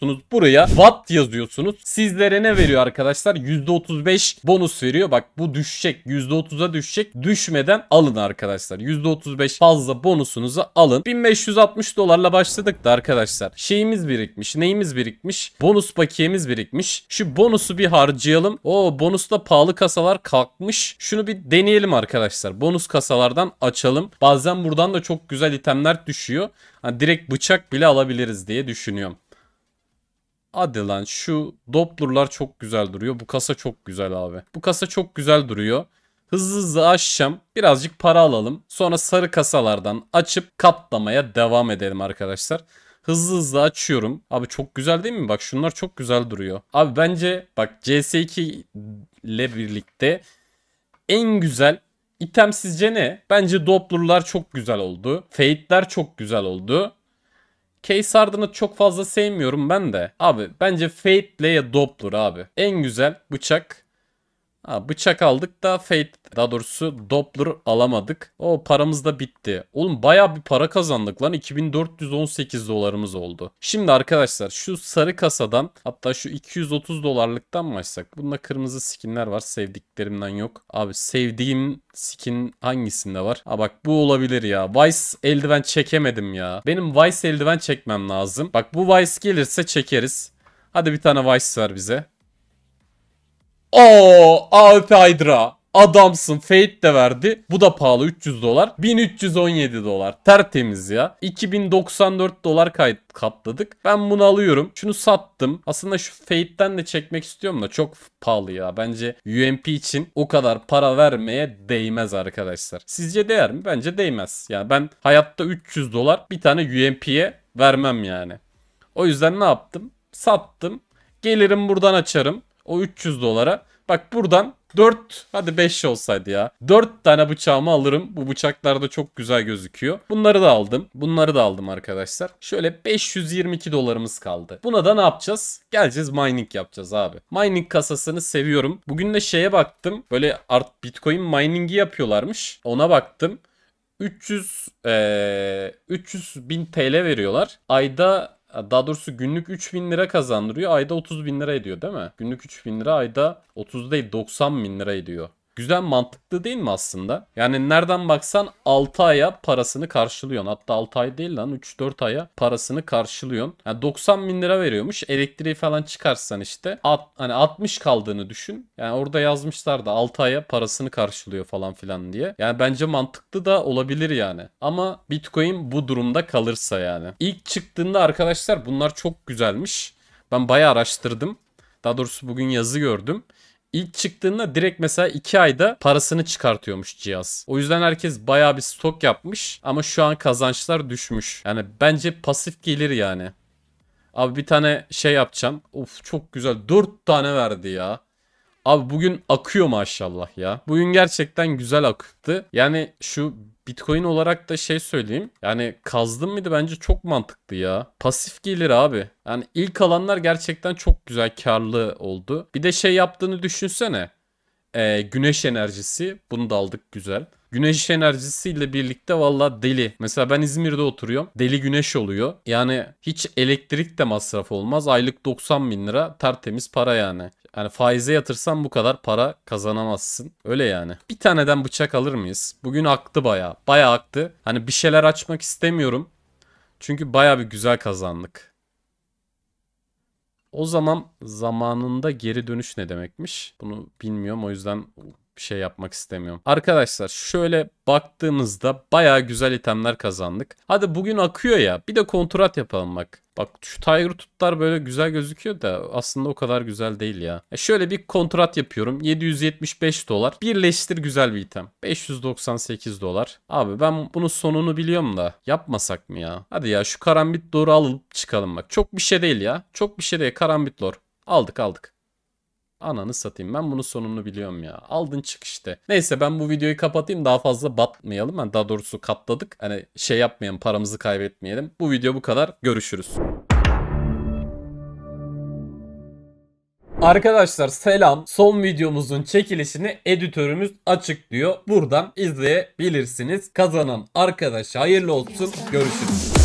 geliyorsunuz buraya watt yazıyorsunuz. Sizlere ne veriyor arkadaşlar? %35 bonus veriyor. Bak bu düşecek. %30'a düşecek. Düşmeden alın arkadaşlar. %35 fazla bonusunuzu alın. 1560 dolarla başladık da arkadaşlar. Şeyimiz birikmiş. Neyimiz birikmiş? Bonus bakiyemiz birikmiş. Şu bonusu bir harcayalım. O bonusla pahalı kasalar kalkmış. Şunu bir deneyelim arkadaşlar. Bonus kasalardan açalım. Bazen buradan da çok güzel itemler düşüyor. Hani direkt bıçak bile alabiliriz diye düşünüyorum. Hadi lan şu Doppler'lar çok güzel duruyor. Bu kasa çok güzel abi. Bu kasa çok güzel duruyor. Hızlı hızlı açacağım. Birazcık para alalım. Sonra sarı kasalardan açıp katlamaya devam edelim arkadaşlar. Hızlı hızlı açıyorum. Abi çok güzel değil mi? Bak şunlar çok güzel duruyor. Abi bence bak CS2 ile birlikte en güzel item sizce ne? Bence Doppler'lar çok güzel oldu. Fade'ler çok güzel oldu. Case Harden'ı çok fazla sevmiyorum ben de. Abi bence Fate'le ya Doppler abi. En güzel bıçak Ha, bıçak aldık da Fate daha doğrusu Doppler alamadık. O paramız da bitti. Oğlum baya bir para kazandık lan. 2418 dolarımız oldu. Şimdi arkadaşlar şu sarı kasadan hatta şu 230 dolarlıktan başlasak. Bunda kırmızı skinler var. Sevdiklerimden yok. Abi sevdiğim skin hangisinde var? Ha bak bu olabilir ya. Vice eldiven çekemedim ya. Benim Vice eldiven çekmem lazım. Bak bu Vice gelirse çekeriz. Hadi bir tane Vice ver bize. Oo, AWP Hydra. Adamsın. Fate de verdi. Bu da pahalı 300 dolar. 1317 dolar. Tertemiz ya. 2094 dolar kayıt katladık. Ben bunu alıyorum. Şunu sattım. Aslında şu Fate'den de çekmek istiyorum da çok pahalı ya. Bence UMP için o kadar para vermeye değmez arkadaşlar. Sizce değer mi? Bence değmez. Yani ben hayatta 300 dolar bir tane UMP'ye vermem yani. O yüzden ne yaptım? Sattım. Gelirim buradan açarım. O 300 dolara Bak buradan 4 hadi 5 olsaydı ya. 4 tane bıçağımı alırım. Bu bıçaklar da çok güzel gözüküyor. Bunları da aldım. Bunları da aldım arkadaşlar. Şöyle 522 dolarımız kaldı. Buna da ne yapacağız? Geleceğiz mining yapacağız abi. Mining kasasını seviyorum. Bugün de şeye baktım. Böyle art bitcoin miningi yapıyorlarmış. Ona baktım. 300 e, 300 bin TL veriyorlar. Ayda daha doğrusu günlük 3000 lira kazandırıyor. Ayda 30 bin lira ediyor değil mi? Günlük 3000 lira ayda 30 değil 90 bin lira ediyor. Güzel mantıklı değil mi aslında? Yani nereden baksan 6 aya parasını karşılıyorsun. Hatta 6 ay değil lan 3-4 aya parasını karşılıyorsun. Yani 90 bin lira veriyormuş. Elektriği falan çıkarsan işte at, hani 60 kaldığını düşün. Yani orada yazmışlar da 6 aya parasını karşılıyor falan filan diye. Yani bence mantıklı da olabilir yani. Ama Bitcoin bu durumda kalırsa yani. İlk çıktığında arkadaşlar bunlar çok güzelmiş. Ben bayağı araştırdım. Daha doğrusu bugün yazı gördüm. İlk çıktığında direkt mesela 2 ayda parasını çıkartıyormuş cihaz. O yüzden herkes bayağı bir stok yapmış ama şu an kazançlar düşmüş. Yani bence pasif gelir yani. Abi bir tane şey yapacağım. Of çok güzel. 4 tane verdi ya. Abi bugün akıyor maşallah ya. Bugün gerçekten güzel akıttı. Yani şu Bitcoin olarak da şey söyleyeyim. Yani kazdım mıydı bence çok mantıklı ya. Pasif gelir abi. Yani ilk alanlar gerçekten çok güzel karlı oldu. Bir de şey yaptığını düşünsene. Ee, güneş enerjisi. Bunu da aldık güzel. Güneş enerjisiyle birlikte valla deli. Mesela ben İzmir'de oturuyorum. Deli güneş oluyor. Yani hiç elektrik de masraf olmaz. Aylık 90 bin lira tertemiz para yani. Yani faize yatırsan bu kadar para kazanamazsın. Öyle yani. Bir taneden bıçak alır mıyız? Bugün aktı baya. Baya aktı. Hani bir şeyler açmak istemiyorum. Çünkü baya bir güzel kazandık. O zaman zamanında geri dönüş ne demekmiş? Bunu bilmiyorum o yüzden bir şey yapmak istemiyorum. Arkadaşlar şöyle baktığımızda baya güzel itemler kazandık. Hadi bugün akıyor ya bir de kontrat yapalım bak. Bak şu Tiger tutlar böyle güzel gözüküyor da aslında o kadar güzel değil ya. E şöyle bir kontrat yapıyorum. 775 dolar. Birleştir güzel bir item. 598 dolar. Abi ben bunun sonunu biliyorum da yapmasak mı ya? Hadi ya şu karambit loru alıp çıkalım bak. Çok bir şey değil ya. Çok bir şey değil karambit lor. Aldık aldık. Ananı satayım ben bunun sonunu biliyorum ya. Aldın çık işte. Neyse ben bu videoyu kapatayım daha fazla batmayalım. Yani daha doğrusu katladık. Hani şey yapmayalım paramızı kaybetmeyelim. Bu video bu kadar. Görüşürüz. Arkadaşlar selam. Son videomuzun çekilişini editörümüz açık diyor. Buradan izleyebilirsiniz. Kazanan arkadaş hayırlı olsun. Görüşürüz.